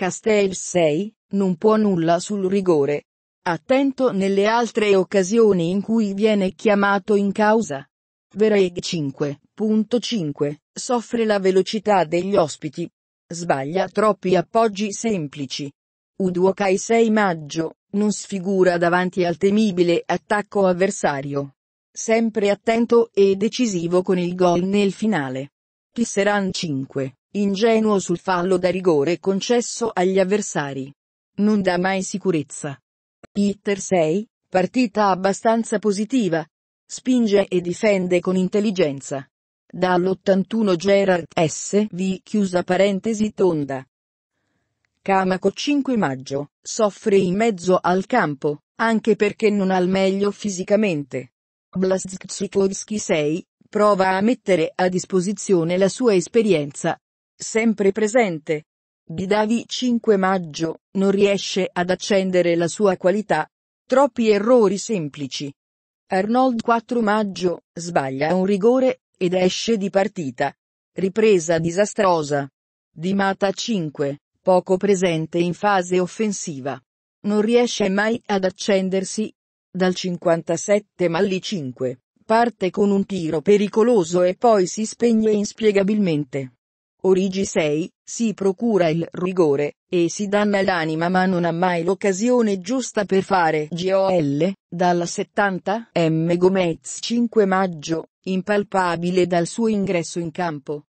Castel 6, non può nulla sul rigore. Attento nelle altre occasioni in cui viene chiamato in causa. Vereg 5.5, soffre la velocità degli ospiti. Sbaglia troppi appoggi semplici. Uduokai 6 maggio, non sfigura davanti al temibile attacco avversario. Sempre attento e decisivo con il gol nel finale. Tisseran 5. Ingenuo sul fallo da rigore concesso agli avversari. Non dà mai sicurezza. Peter 6, partita abbastanza positiva. Spinge e difende con intelligenza. Dall'81 Gerard S. V. Chiusa parentesi tonda. Camaco 5 maggio, soffre in mezzo al campo, anche perché non al meglio fisicamente. Blaskowski 6, prova a mettere a disposizione la sua esperienza, sempre presente. Bidavi 5 maggio non riesce ad accendere la sua qualità. Troppi errori semplici. Arnold 4 maggio sbaglia un rigore ed esce di partita. Ripresa disastrosa. Di Mata 5, poco presente in fase offensiva. Non riesce mai ad accendersi. Dal 57 Malli 5, parte con un tiro pericoloso e poi si spegne inspiegabilmente. Origi 6, si procura il rigore, e si danna l'anima ma non ha mai l'occasione giusta per fare GOL, dalla 70 M. Gomez 5 maggio, impalpabile dal suo ingresso in campo,